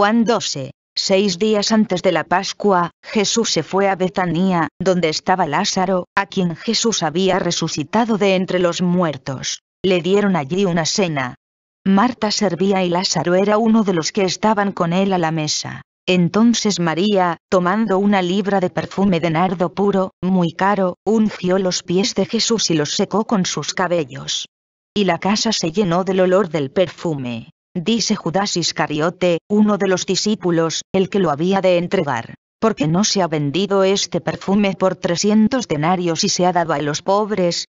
Juan 12. Seis días antes de la Pascua, Jesús se fue a Betanía, donde estaba Lázaro, a quien Jesús había resucitado de entre los muertos. Le dieron allí una cena. Marta servía y Lázaro era uno de los que estaban con él a la mesa. Entonces María, tomando una libra de perfume de nardo puro, muy caro, ungió los pies de Jesús y los secó con sus cabellos. Y la casa se llenó del olor del perfume dice Judas Iscariote, uno de los discípulos, el que lo había de entregar. Porque no se ha vendido este perfume por 300 denarios y se ha dado a los pobres.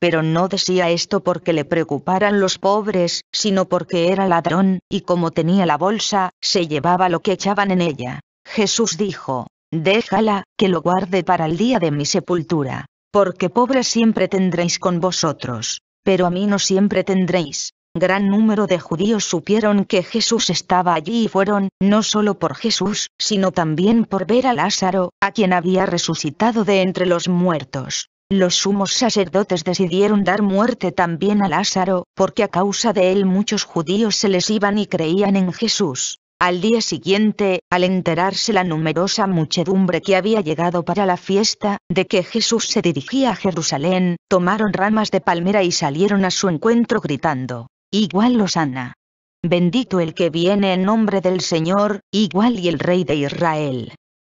Pero no decía esto porque le preocuparan los pobres, sino porque era ladrón, y como tenía la bolsa, se llevaba lo que echaban en ella. Jesús dijo, Déjala, que lo guarde para el día de mi sepultura. Porque pobres siempre tendréis con vosotros, pero a mí no siempre tendréis gran número de judíos supieron que Jesús estaba allí y fueron, no solo por Jesús, sino también por ver a Lázaro, a quien había resucitado de entre los muertos. Los sumos sacerdotes decidieron dar muerte también a Lázaro, porque a causa de él muchos judíos se les iban y creían en Jesús. Al día siguiente, al enterarse la numerosa muchedumbre que había llegado para la fiesta, de que Jesús se dirigía a Jerusalén, tomaron ramas de palmera y salieron a su encuentro gritando, igual los sana. Bendito el que viene en nombre del Señor, igual y el Rey de Israel.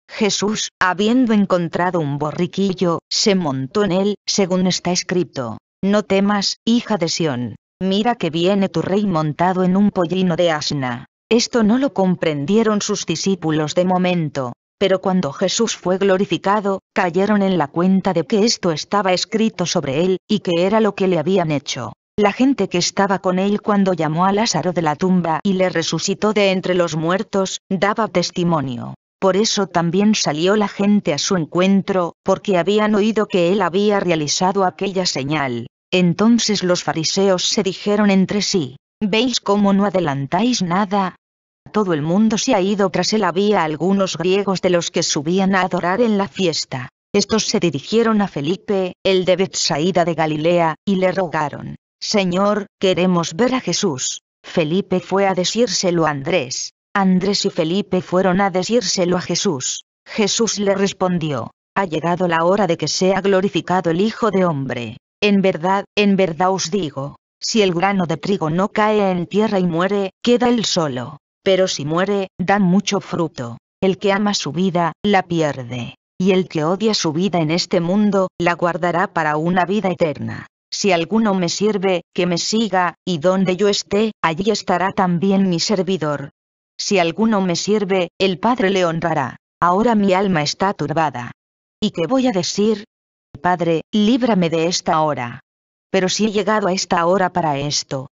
Jesús, habiendo encontrado un borriquillo, se montó en él, según está escrito. No temas, hija de Sión. Mira que viene tu rey montado en un pollino de asna. Esto no lo comprendieron sus discípulos de momento, pero cuando Jesús fue glorificado, cayeron en la cuenta de que esto estaba escrito sobre él, y que era lo que le habían hecho. La gente que estaba con él cuando llamó a Lázaro de la tumba y le resucitó de entre los muertos, daba testimonio. Por eso también salió la gente a su encuentro, porque habían oído que él había realizado aquella señal. Entonces los fariseos se dijeron entre sí, ¿veis cómo no adelantáis nada? Todo el mundo se ha ido tras él. Había algunos griegos de los que subían a adorar en la fiesta. Estos se dirigieron a Felipe, el de Betsaida de Galilea, y le rogaron, Señor, queremos ver a Jesús. Felipe fue a decírselo a Andrés. Andrés y Felipe fueron a decírselo a Jesús. Jesús le respondió, ha llegado la hora de que sea glorificado el Hijo de Hombre. En verdad, en verdad os digo, si el grano de trigo no cae en tierra y muere, queda él solo. Pero si muere, da mucho fruto. El que ama su vida, la pierde. Y el que odia su vida en este mundo, la guardará para una vida eterna. Si alguno me sirve, que me siga, y donde yo esté, allí estará también mi servidor. Si alguno me sirve, el Padre le honrará. Ahora mi alma está turbada. ¿Y qué voy a decir? Padre, líbrame de esta hora. Pero si he llegado a esta hora para esto.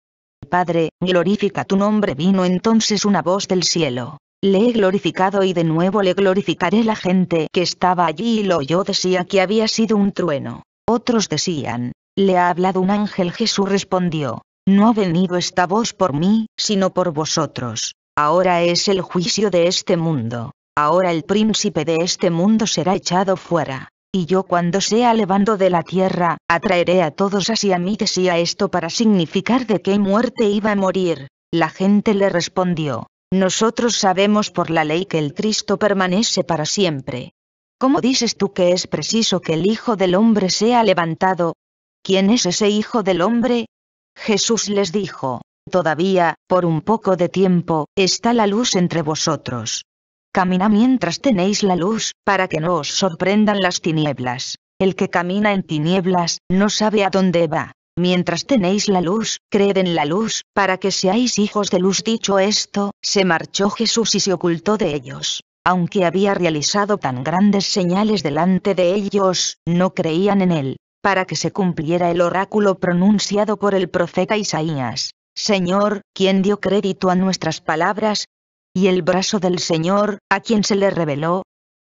Padre, glorifica tu nombre. Vino entonces una voz del cielo. Le he glorificado y de nuevo le glorificaré. La gente que estaba allí y lo oyó decía que había sido un trueno. Otros decían, le ha hablado un ángel. Jesús respondió, no ha venido esta voz por mí, sino por vosotros. Ahora es el juicio de este mundo. Ahora el príncipe de este mundo será echado fuera. Y yo cuando sea levando de la tierra, atraeré a todos hacia mí. Decía esto para significar de qué muerte iba a morir. La gente le respondió, nosotros sabemos por la ley que el Cristo permanece para siempre. ¿Cómo dices tú que es preciso que el Hijo del Hombre sea levantado, ¿Quién es ese hijo del hombre? Jesús les dijo, Todavía, por un poco de tiempo, está la luz entre vosotros. Camina mientras tenéis la luz, para que no os sorprendan las tinieblas. El que camina en tinieblas, no sabe a dónde va. Mientras tenéis la luz, creed en la luz, para que seáis hijos de luz. Dicho esto, se marchó Jesús y se ocultó de ellos. Aunque había realizado tan grandes señales delante de ellos, no creían en él para que se cumpliera el oráculo pronunciado por el profeta Isaías. Señor, ¿quién dio crédito a nuestras palabras? Y el brazo del Señor, a quien se le reveló.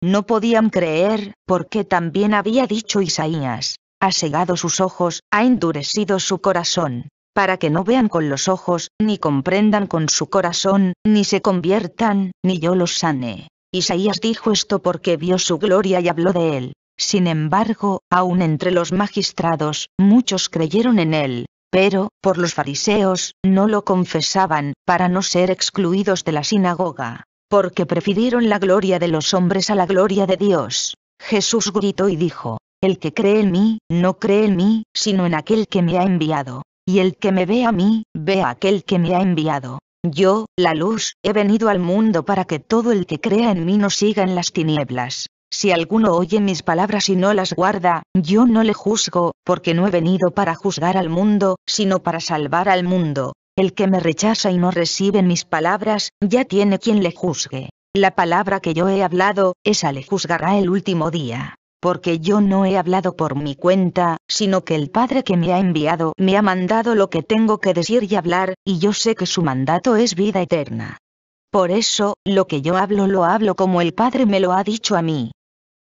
No podían creer, porque también había dicho Isaías, ha cegado sus ojos, ha endurecido su corazón, para que no vean con los ojos, ni comprendan con su corazón, ni se conviertan, ni yo los sane. Isaías dijo esto porque vio su gloria y habló de él. Sin embargo, aun entre los magistrados, muchos creyeron en él, pero, por los fariseos, no lo confesaban, para no ser excluidos de la sinagoga, porque prefirieron la gloria de los hombres a la gloria de Dios. Jesús gritó y dijo, El que cree en mí, no cree en mí, sino en aquel que me ha enviado, y el que me ve a mí, ve a aquel que me ha enviado. Yo, la luz, he venido al mundo para que todo el que crea en mí no siga en las tinieblas. Si alguno oye mis palabras y no las guarda, yo no le juzgo, porque no he venido para juzgar al mundo, sino para salvar al mundo. El que me rechaza y no recibe mis palabras, ya tiene quien le juzgue. La palabra que yo he hablado, esa le juzgará el último día. Porque yo no he hablado por mi cuenta, sino que el Padre que me ha enviado me ha mandado lo que tengo que decir y hablar, y yo sé que su mandato es vida eterna. Por eso, lo que yo hablo lo hablo como el Padre me lo ha dicho a mí,